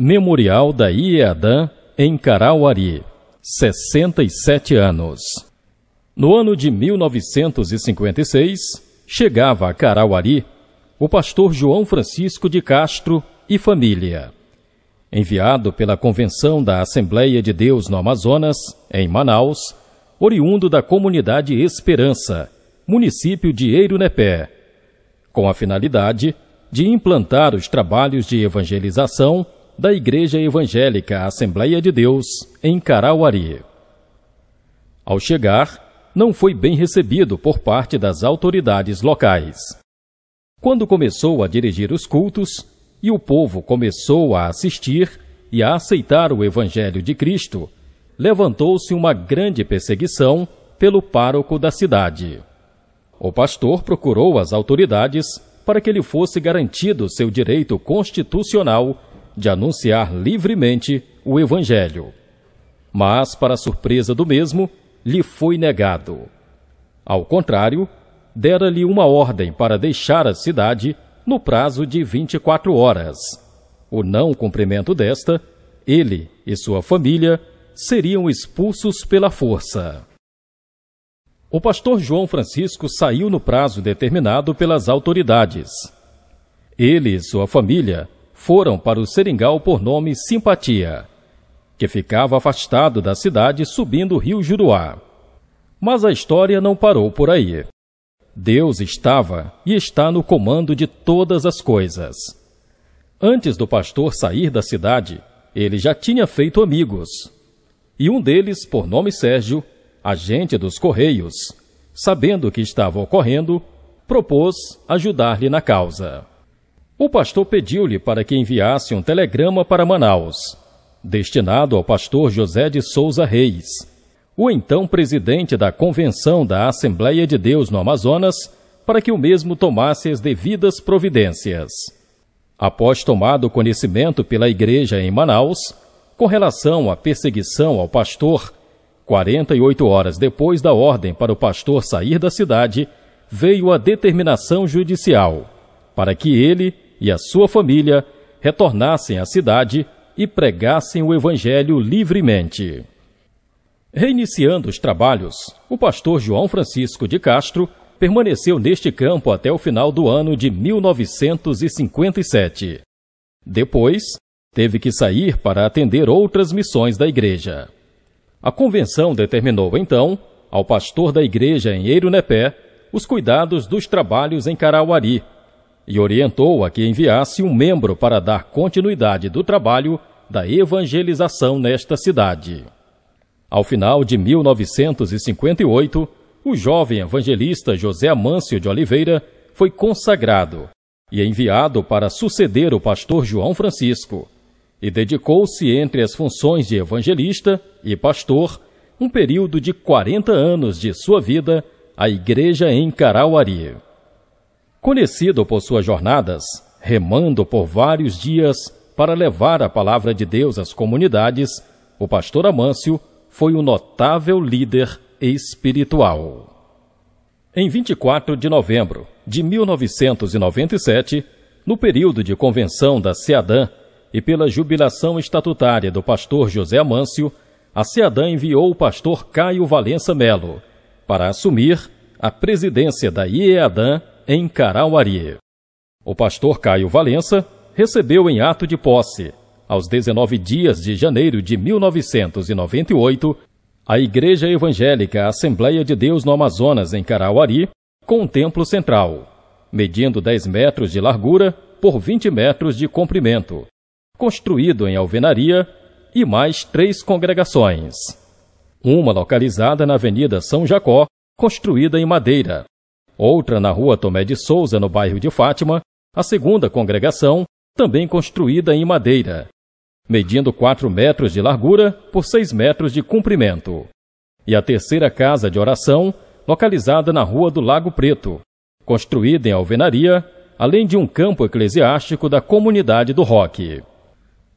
Memorial da IEADAN em Carauari, 67 anos. No ano de 1956, chegava a Carauari o pastor João Francisco de Castro e família. Enviado pela Convenção da Assembleia de Deus no Amazonas, em Manaus, oriundo da comunidade Esperança, município de Eirunepé, com a finalidade de implantar os trabalhos de evangelização da Igreja Evangélica Assembleia de Deus, em Carauari. Ao chegar, não foi bem recebido por parte das autoridades locais. Quando começou a dirigir os cultos e o povo começou a assistir e a aceitar o Evangelho de Cristo, levantou-se uma grande perseguição pelo pároco da cidade. O pastor procurou as autoridades para que lhe fosse garantido seu direito constitucional de anunciar livremente o Evangelho. Mas, para surpresa do mesmo, lhe foi negado. Ao contrário, dera-lhe uma ordem para deixar a cidade no prazo de 24 horas. O não cumprimento desta, ele e sua família seriam expulsos pela força. O pastor João Francisco saiu no prazo determinado pelas autoridades. Ele e sua família foram para o Seringal por nome Simpatia, que ficava afastado da cidade subindo o rio Juruá. Mas a história não parou por aí. Deus estava e está no comando de todas as coisas. Antes do pastor sair da cidade, ele já tinha feito amigos. E um deles, por nome Sérgio, agente dos Correios, sabendo o que estava ocorrendo, propôs ajudar-lhe na causa. O pastor pediu-lhe para que enviasse um telegrama para Manaus, destinado ao pastor José de Souza Reis, o então presidente da Convenção da Assembleia de Deus no Amazonas, para que o mesmo tomasse as devidas providências. Após tomado conhecimento pela igreja em Manaus, com relação à perseguição ao pastor, 48 horas depois da ordem para o pastor sair da cidade, veio a determinação judicial para que ele e a sua família retornassem à cidade e pregassem o Evangelho livremente. Reiniciando os trabalhos, o pastor João Francisco de Castro permaneceu neste campo até o final do ano de 1957. Depois, teve que sair para atender outras missões da igreja. A convenção determinou, então, ao pastor da igreja em Eirunepé os cuidados dos trabalhos em Carauari, e orientou a que enviasse um membro para dar continuidade do trabalho da evangelização nesta cidade. Ao final de 1958, o jovem evangelista José Amâncio de Oliveira foi consagrado e enviado para suceder o pastor João Francisco, e dedicou-se entre as funções de evangelista e pastor um período de 40 anos de sua vida à igreja em Carauari. Conhecido por suas jornadas, remando por vários dias para levar a palavra de Deus às comunidades, o pastor Amâncio foi um notável líder espiritual. Em 24 de novembro de 1997, no período de convenção da CEADAN e pela jubilação estatutária do pastor José Amâncio, a CEADAN enviou o pastor Caio Valença Melo para assumir a presidência da IEADAM em Carauari. O pastor Caio Valença recebeu em ato de posse, aos 19 dias de janeiro de 1998, a Igreja Evangélica Assembleia de Deus no Amazonas, em Carauari, com um templo central, medindo 10 metros de largura por 20 metros de comprimento, construído em alvenaria e mais três congregações. Uma localizada na Avenida São Jacó, construída em madeira, outra na rua Tomé de Souza, no bairro de Fátima, a segunda congregação, também construída em madeira, medindo 4 metros de largura por 6 metros de comprimento. E a terceira casa de oração, localizada na rua do Lago Preto, construída em alvenaria, além de um campo eclesiástico da comunidade do Roque.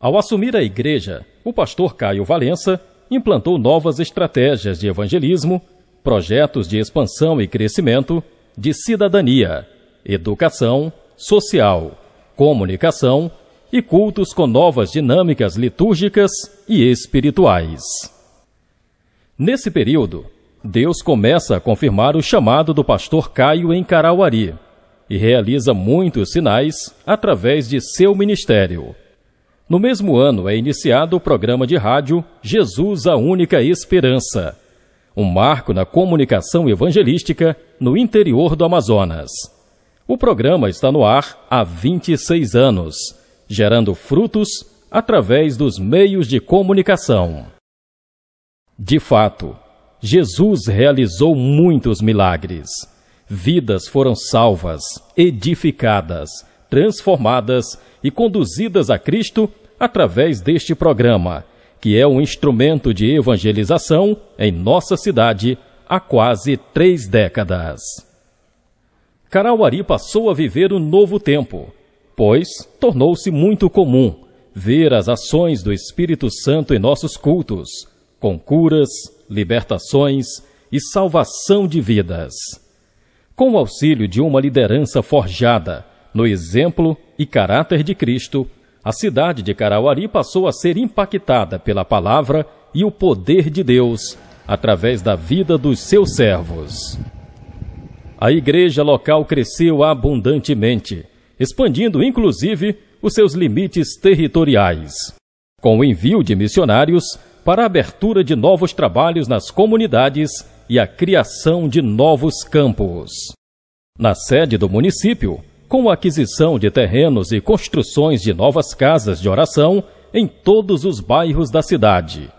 Ao assumir a igreja, o pastor Caio Valença implantou novas estratégias de evangelismo, projetos de expansão e crescimento de cidadania, educação, social, comunicação e cultos com novas dinâmicas litúrgicas e espirituais. Nesse período, Deus começa a confirmar o chamado do pastor Caio em Carauari e realiza muitos sinais através de seu ministério. No mesmo ano é iniciado o programa de rádio Jesus a Única Esperança um marco na comunicação evangelística no interior do Amazonas. O programa está no ar há 26 anos, gerando frutos através dos meios de comunicação. De fato, Jesus realizou muitos milagres. Vidas foram salvas, edificadas, transformadas e conduzidas a Cristo através deste programa que é um instrumento de evangelização em nossa cidade há quase três décadas. Carauari passou a viver um novo tempo, pois tornou-se muito comum ver as ações do Espírito Santo em nossos cultos, com curas, libertações e salvação de vidas. Com o auxílio de uma liderança forjada no exemplo e caráter de Cristo, a cidade de Carauari passou a ser impactada pela palavra e o poder de Deus através da vida dos seus servos. A igreja local cresceu abundantemente, expandindo inclusive os seus limites territoriais, com o envio de missionários para a abertura de novos trabalhos nas comunidades e a criação de novos campos. Na sede do município, com a aquisição de terrenos e construções de novas casas de oração em todos os bairros da cidade.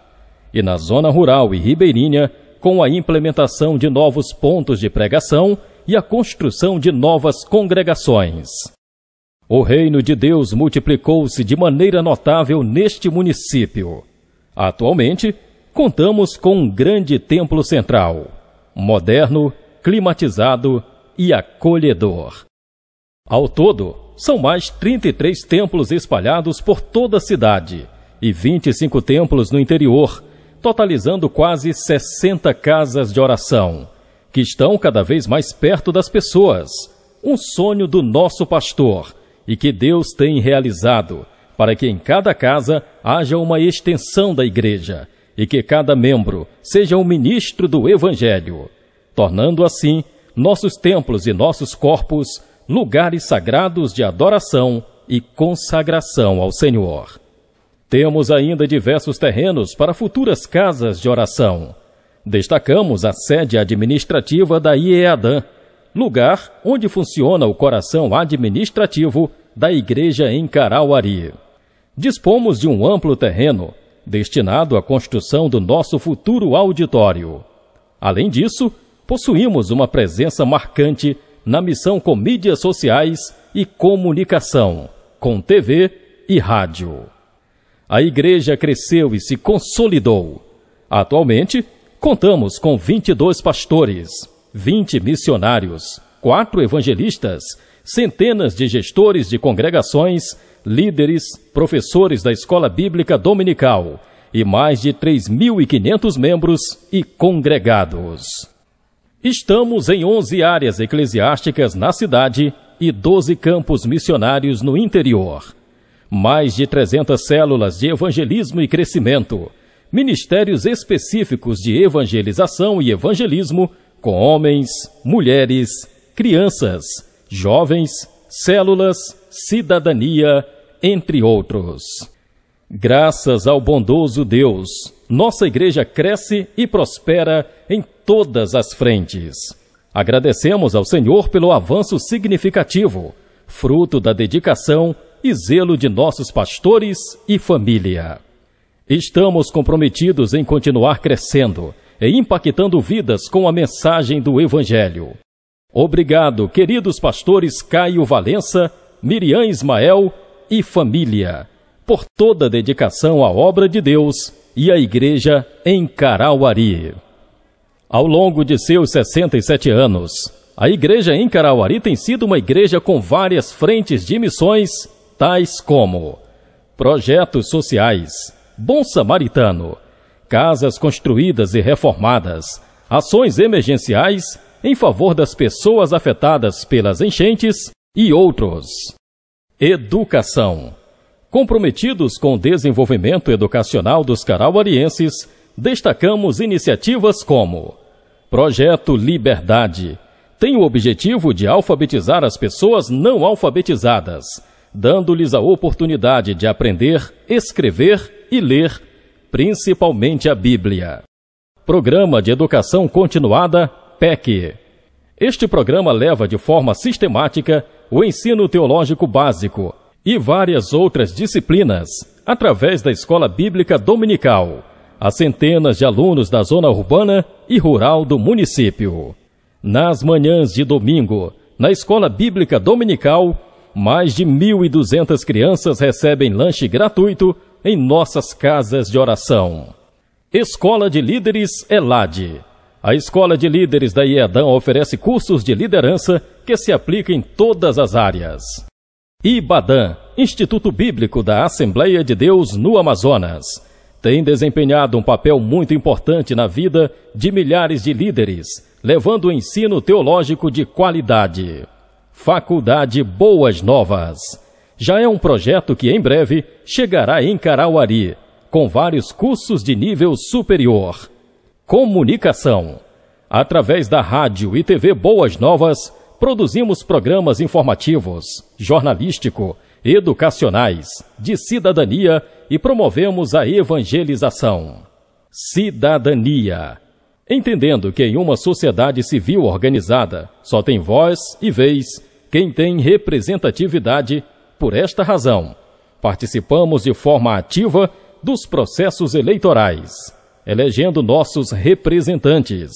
E na zona rural e ribeirinha, com a implementação de novos pontos de pregação e a construção de novas congregações. O reino de Deus multiplicou-se de maneira notável neste município. Atualmente, contamos com um grande templo central, moderno, climatizado e acolhedor. Ao todo, são mais 33 templos espalhados por toda a cidade e 25 templos no interior, totalizando quase 60 casas de oração, que estão cada vez mais perto das pessoas. Um sonho do nosso pastor e que Deus tem realizado para que em cada casa haja uma extensão da igreja e que cada membro seja um ministro do Evangelho, tornando assim nossos templos e nossos corpos lugares sagrados de adoração e consagração ao Senhor. Temos ainda diversos terrenos para futuras casas de oração. Destacamos a sede administrativa da IEADAN, lugar onde funciona o coração administrativo da Igreja em Carauari. Dispomos de um amplo terreno destinado à construção do nosso futuro auditório. Além disso, possuímos uma presença marcante na missão com mídias sociais e comunicação, com TV e rádio. A igreja cresceu e se consolidou. Atualmente, contamos com 22 pastores, 20 missionários, 4 evangelistas, centenas de gestores de congregações, líderes, professores da Escola Bíblica Dominical e mais de 3.500 membros e congregados. Estamos em 11 áreas eclesiásticas na cidade e 12 campos missionários no interior. Mais de 300 células de evangelismo e crescimento. Ministérios específicos de evangelização e evangelismo com homens, mulheres, crianças, jovens, células, cidadania, entre outros. Graças ao bondoso Deus, nossa igreja cresce e prospera em todas as frentes. Agradecemos ao Senhor pelo avanço significativo, fruto da dedicação e zelo de nossos pastores e família. Estamos comprometidos em continuar crescendo e impactando vidas com a mensagem do Evangelho. Obrigado, queridos pastores Caio Valença, Miriam Ismael e família, por toda a dedicação à obra de Deus e a igreja em Carauari. Ao longo de seus 67 anos, a igreja em Carauari tem sido uma igreja com várias frentes de missões, tais como projetos sociais, Bom Samaritano, casas construídas e reformadas, ações emergenciais em favor das pessoas afetadas pelas enchentes e outros. Educação Comprometidos com o desenvolvimento educacional dos carauarienses, destacamos iniciativas como Projeto Liberdade. Tem o objetivo de alfabetizar as pessoas não alfabetizadas, dando-lhes a oportunidade de aprender, escrever e ler, principalmente a Bíblia. Programa de Educação Continuada, PEC. Este programa leva de forma sistemática o ensino teológico básico, e várias outras disciplinas através da Escola Bíblica Dominical, a centenas de alunos da zona urbana e rural do município. Nas manhãs de domingo, na Escola Bíblica Dominical, mais de 1.200 crianças recebem lanche gratuito em nossas casas de oração. Escola de Líderes ELAD. É a Escola de Líderes da IEDAM oferece cursos de liderança que se aplicam em todas as áreas. IBADAN, Instituto Bíblico da Assembleia de Deus no Amazonas, tem desempenhado um papel muito importante na vida de milhares de líderes, levando o ensino teológico de qualidade. Faculdade Boas Novas. Já é um projeto que em breve chegará em Carauari, com vários cursos de nível superior. Comunicação. Através da rádio e TV Boas Novas, produzimos programas informativos, jornalístico, educacionais, de cidadania e promovemos a evangelização. Cidadania. Entendendo que em uma sociedade civil organizada só tem voz e vez quem tem representatividade, por esta razão, participamos de forma ativa dos processos eleitorais, elegendo nossos representantes.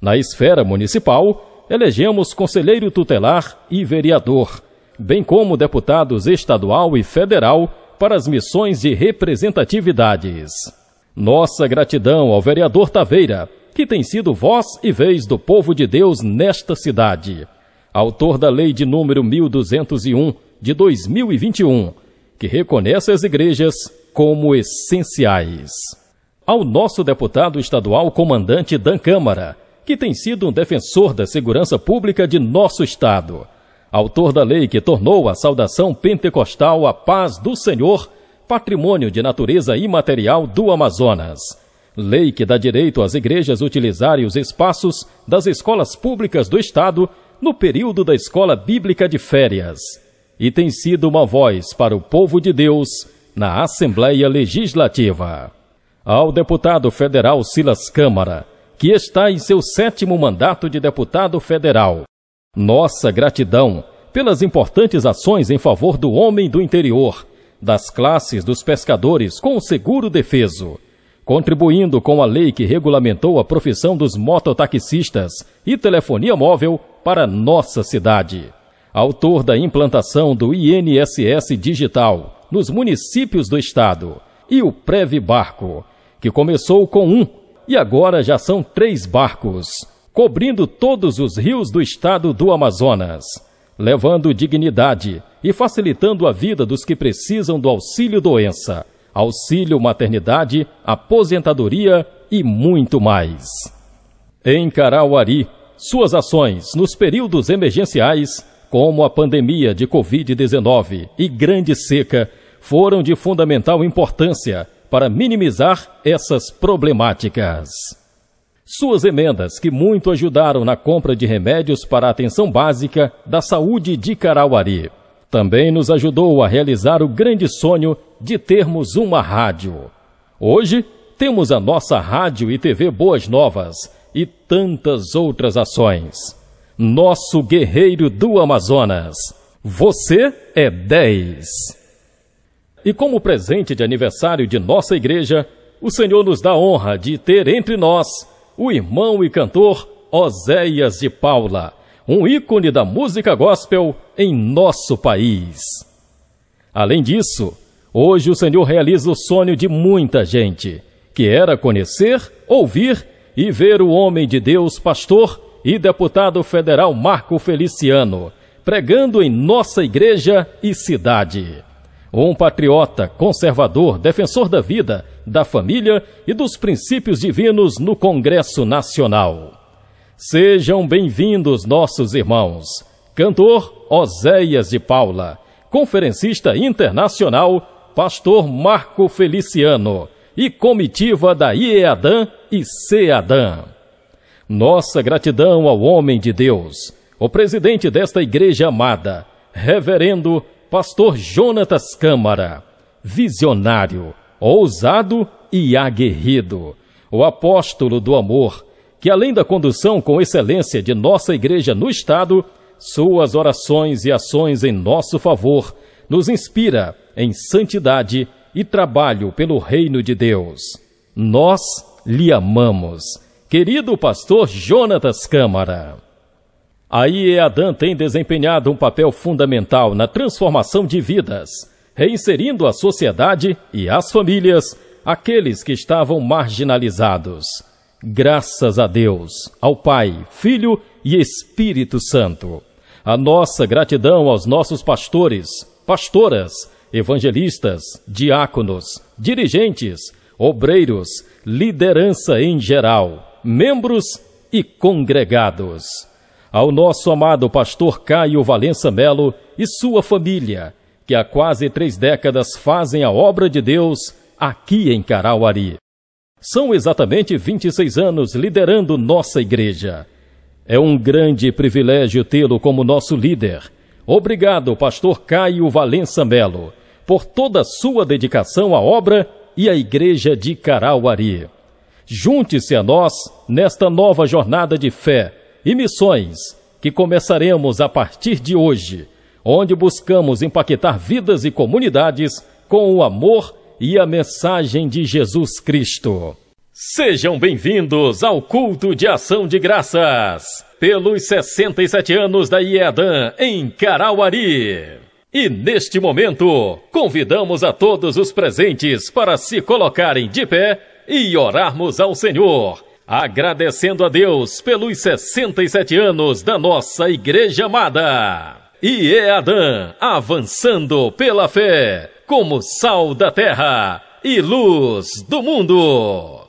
Na esfera municipal, elegemos conselheiro tutelar e vereador, bem como deputados estadual e federal para as missões de representatividades. Nossa gratidão ao vereador Taveira, que tem sido voz e vez do povo de Deus nesta cidade. Autor da lei de número 1201 de 2021, que reconhece as igrejas como essenciais. Ao nosso deputado estadual comandante Dan Câmara, que tem sido um defensor da segurança pública de nosso Estado. Autor da lei que tornou a saudação pentecostal a paz do Senhor, patrimônio de natureza imaterial do Amazonas. Lei que dá direito às igrejas utilizarem os espaços das escolas públicas do Estado no período da escola bíblica de férias. E tem sido uma voz para o povo de Deus na Assembleia Legislativa. Ao deputado federal Silas Câmara, que está em seu sétimo mandato de deputado federal. Nossa gratidão pelas importantes ações em favor do homem do interior, das classes dos pescadores com o seguro defeso, contribuindo com a lei que regulamentou a profissão dos mototaxistas e telefonia móvel para nossa cidade. Autor da implantação do INSS digital nos municípios do estado e o Preve Barco, que começou com um e agora já são três barcos, cobrindo todos os rios do estado do Amazonas, levando dignidade e facilitando a vida dos que precisam do auxílio doença, auxílio maternidade, aposentadoria e muito mais. Em Carauari, suas ações nos períodos emergenciais, como a pandemia de Covid-19 e grande seca, foram de fundamental importância para minimizar essas problemáticas. Suas emendas, que muito ajudaram na compra de remédios para a atenção básica da saúde de Carauari, também nos ajudou a realizar o grande sonho de termos uma rádio. Hoje, temos a nossa rádio e TV Boas Novas e tantas outras ações. Nosso guerreiro do Amazonas. Você é 10 e como presente de aniversário de nossa igreja, o Senhor nos dá honra de ter entre nós o irmão e cantor Oséias de Paula, um ícone da música gospel em nosso país. Além disso, hoje o Senhor realiza o sonho de muita gente, que era conhecer, ouvir e ver o homem de Deus, pastor e deputado federal Marco Feliciano, pregando em nossa igreja e cidade. Um patriota, conservador, defensor da vida, da família e dos princípios divinos no Congresso Nacional. Sejam bem-vindos, nossos irmãos. Cantor Oséias de Paula, conferencista internacional, pastor Marco Feliciano e comitiva da IEADAN e CEADAN. Nossa gratidão ao homem de Deus, o presidente desta igreja amada, reverendo Pastor Jonatas Câmara, visionário, ousado e aguerrido, o apóstolo do amor, que além da condução com excelência de nossa igreja no Estado, suas orações e ações em nosso favor nos inspira em santidade e trabalho pelo reino de Deus. Nós lhe amamos. Querido pastor Jonatas Câmara. A IEADAN tem desempenhado um papel fundamental na transformação de vidas, reinserindo a sociedade e as famílias aqueles que estavam marginalizados. Graças a Deus, ao Pai, Filho e Espírito Santo. A nossa gratidão aos nossos pastores, pastoras, evangelistas, diáconos, dirigentes, obreiros, liderança em geral, membros e congregados ao nosso amado pastor Caio Valença Melo e sua família, que há quase três décadas fazem a obra de Deus aqui em Carauari. São exatamente 26 anos liderando nossa igreja. É um grande privilégio tê-lo como nosso líder. Obrigado, pastor Caio Valença Melo, por toda a sua dedicação à obra e à igreja de Carauari. Junte-se a nós nesta nova jornada de fé e missões que começaremos a partir de hoje, onde buscamos impactar vidas e comunidades com o amor e a mensagem de Jesus Cristo. Sejam bem-vindos ao culto de ação de graças, pelos 67 anos da IEDAN em Carauari. E neste momento, convidamos a todos os presentes para se colocarem de pé e orarmos ao Senhor agradecendo a Deus pelos 67 anos da nossa Igreja amada. E EADAM, avançando pela fé, como sal da terra e luz do mundo.